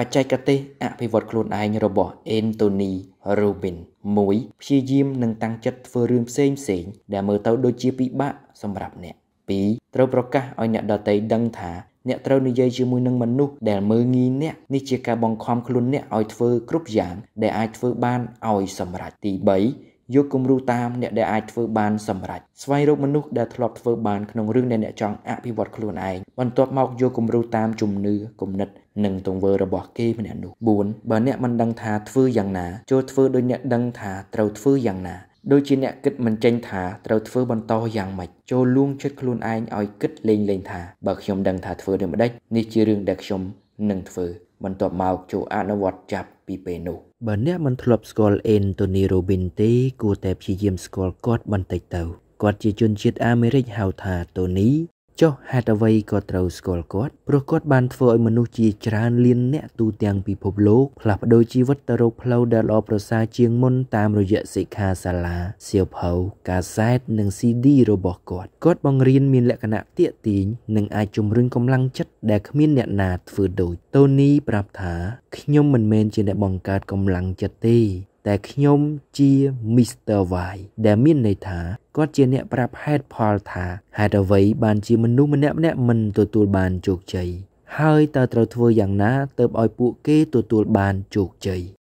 បច្ចេកទេសអភិវឌ្ឍខ្លួនឯងរបស់ Anthony Rubin 1ព្យាយាមនឹងតាំងចិត្តធ្វើរឿងផ្សេងផ្សេងដែលមើលទៅដូចជាពិបាកសម្រាប់អ្នក2ត្រូវប្រកាសឲ្យអ្នកដទៃដឹងថាអ្នកត្រូវនិយាយជាមួយនឹងមនុស្សដែលមើងងាយអ្នកនេះជាការបង្ខំខ្លួនអ្នកឲ្យធ្វើគ្រប់យ៉ាង ដែលអាចធ្វើបានឲ្យសម្រេចទី3យកគំរូតាមអ្នកដែលអាចធ្វើបានសម្រេចស្វែងរកមនុស្សដែលធ្លាប់ធ្វើបានក្នុងរឿងដែលអ្នកចង់អភិវឌ្ឍខ្លួនឯងបន្ទាប់មកយកគំរូតាមជំនឿគំនិត និងទង្វើរបស់គេម្នាក់នោះ4បើអ្នកមិនដឹងថាធ្វើយ៉ាងណាចូលធ្វើដោយអ្នកដឹងថាត្រូវធ្វើយ៉ាងណាដូចជាអ្នកគិតមិនចេញថាត្រូវធ្វើបន្តយ៉ាងម៉េចចូលលួងចិត្តខ្លួនឯងឲ្យគិតលេងលេងថាបើខ្ញុំដឹងថាធ្វើដូចម្ដេចនេះជារឿងដែលខ្ញុំនឹងធ្វើបន្ទាប់មកចូលអនុវត្តចាប់ពីពេលនោះបើអ្នកមិនធ្លាប់ស្គាល់អេនតូនីរ៉ូប៊ីនទេគួរតែព្យាយាមស្គាល់គាត់បន្តិចទៅគាត់ជាជនជាតិអាមេរិកហៅថាតូនីចុះហេតុអ្វីក៏ត្រូវស្គាល់គាត់ព្រោះគាត់បានធ្វើឲ្យមនុស្សជាច្រើនលានអ្នកទូទាំងពិភពលោកផ្លាស់ប្ដូរជីវិតទៅរកផ្លូវដែលល្អប្រសើរជាងមុនតាមរយៈសិក្ខាសាលាសៀវភៅកាសែត និង CD របស់គាត់គាត់បង្រៀនមានលក្ខណៈទាក់ទាញនិងអាចជំរុញកម្លាំងចិត្តដែលគ្មានអ្នកណាធ្វើដូចតូនីប្រាប់ថាខ្ញុំមិនមែនជាអ្នកបង្កើតកម្លាំងចិត្តទេតែខ្ញុំជា Mr. Y ដែលមានន័យថាគាត់ជាអ្នកប្រាប់ហេតុផលថាហេតុអ្វីបានជាមនុស្សម្នាក់ម្នាក់មិនទទួលបានជោគជ័យហើយតើត្រូវធ្វើយ៉ាងណាទើបឲ្យពួកគេទទួលបានជោគជ័យ